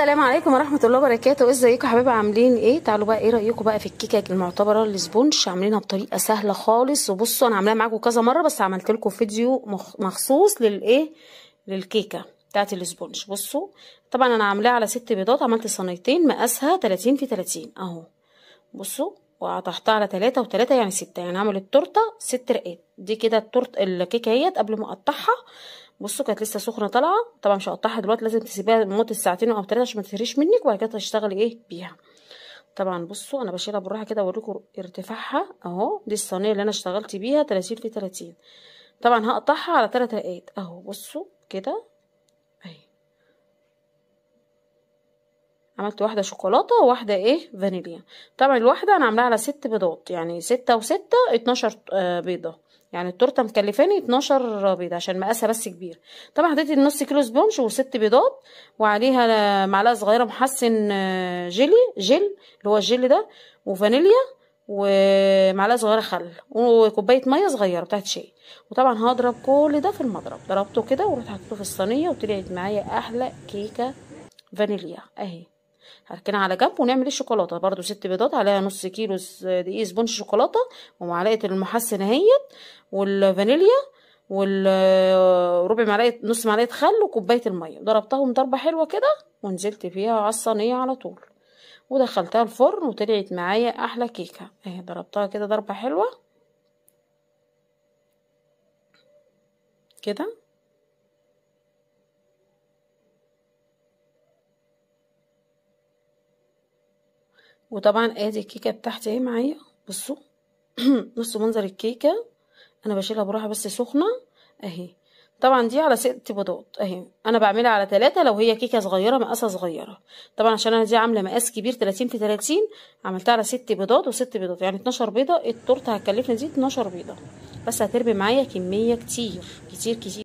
السلام عليكم ورحمه الله وبركاته ازيكم يا حبايبي عاملين ايه تعالوا بقى ايه رايكم بقى في الكيكه المعتبره السبونش عاملينها بطريقه سهله خالص وبصوا انا عاملاها معاكم كذا مره بس عملت لكم فيديو مخصوص للايه للكيكه بتاعت السبونش بصوا طبعا انا عاملاها على ست بيضات عملت صينيتين مقاسها 30 في 30 اهو بصوا وقطعتها على تلاتة وتلاتة يعني ستة يعني عملت تورتة ست رقات دي كده التورت الكيكة اهيت قبل ما اقطعها بصوا كانت لسه سخنه طالعه طبعا مش هقطعها دلوقتي لازم تسيبيها لمده ساعتين او ثلاثه عشان ما تهريش منك وبعد كده تشتغلي ايه بيها طبعا بصوا انا بشيلها بالراحه كده اوريكم ارتفاعها اهو دي الصينيه اللي انا اشتغلت بيها 30 في 30 طبعا هقطعها على ثلاث رقات اهو بصوا كده اهي عملت واحده شوكولاته وواحده ايه فانيليا طبعا الواحده انا عاملاها على ست بيضات يعني ستة وستة اتناشر آه، بيضه يعني التورته مكلفاني 12 بيضه عشان مقاسها بس كبير طبعا حطيت النص كيلو سبونج وست بيضات وعليها معلقه صغيره محسن آه، جيلي جيل اللي هو الجيل ده وفانيليا ومعلقه صغيره خل وكوبايه ميه صغيره بتاعت شاي وطبعا هضرب كل ده في المضرب ضربته كده ورحت حطيته في الصينيه وطلعت معايا احلى كيكه فانيليا اهي هركنها على جنب ونعمل الشوكولاته برضو ست بيضات عليها نص كيلو دقيق سبونج شوكولاته ومعلقه المحسن اهيت والفانيليا وربع معلقه نص معلقه خل وكوبايه الميه ضربتهم ضربه حلوه كده ونزلت فيها على الصينيه على طول ودخلتها الفرن وطلعت معايا احلى كيكه اهي ضربتها كده ضربه حلوه كده وطبعا ادي الكيكه بتاعتي اهي معايا بصوا بصوا منظر الكيكه انا بشيلها براحه بس سخنه اهي طبعا دي على ست بيضات اهي انا بعملها على تلاتة لو هي كيكه صغيره مقاسها صغيره طبعا عشان انا دي عامله مقاس كبير 30 في 30 عملتها على ست بيضات وست بيضات يعني 12 بيضه التورته هتكلفنا دي 12 بيضه بس هتربي معايا كميه كتير كتير كتير